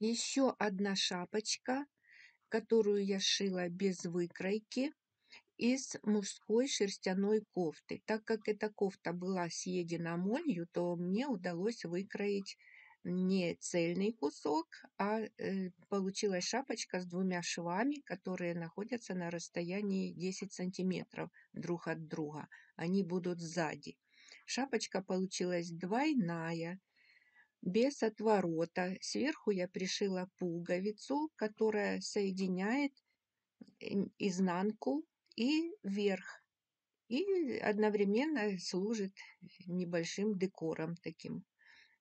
Еще одна шапочка, которую я шила без выкройки из мужской шерстяной кофты. Так как эта кофта была съедена молью, то мне удалось выкроить не цельный кусок, а э, получилась шапочка с двумя швами, которые находятся на расстоянии 10 сантиметров друг от друга. Они будут сзади. Шапочка получилась двойная, без отворота. Сверху я пришила пуговицу, которая соединяет изнанку и верх. И одновременно служит небольшим декором таким.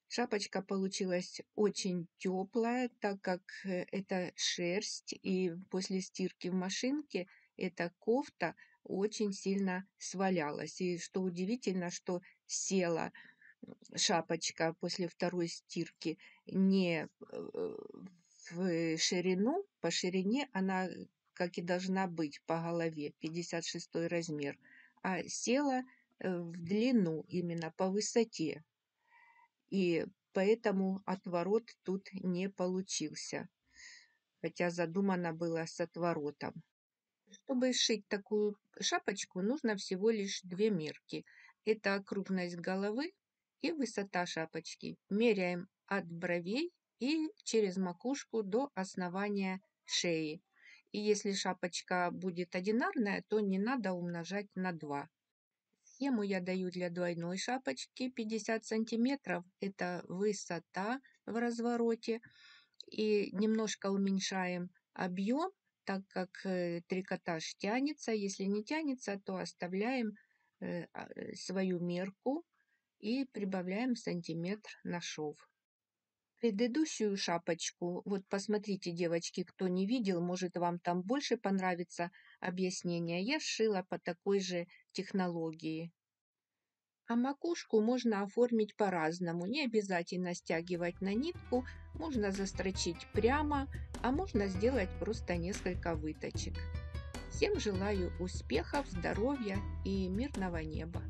Шапочка получилась очень теплая, так как э, это шерсть, и после стирки в машинке эта кофта очень сильно свалялась. И что удивительно, что села шапочка после второй стирки не э, в ширину, по ширине она, э, как и должна быть по голове, 56 размер, а села э, в длину, именно по высоте. И поэтому отворот тут не получился, хотя задумано было с отворотом. Чтобы сшить такую шапочку, нужно всего лишь две мерки. Это окружность головы и высота шапочки. Меряем от бровей и через макушку до основания шеи. И если шапочка будет одинарная, то не надо умножать на 2. Схему я даю для двойной шапочки 50 сантиметров. Это высота в развороте. И немножко уменьшаем объем, так как э, трикотаж тянется. Если не тянется, то оставляем э, а, э, свою мерку и прибавляем сантиметр на шов. Предыдущую шапочку, вот посмотрите, девочки, кто не видел, может вам там больше понравится объяснение, я сшила по такой же технологии. А макушку можно оформить по-разному, не обязательно стягивать на нитку, можно застрочить прямо, а можно сделать просто несколько выточек. Всем желаю успехов, здоровья и мирного неба!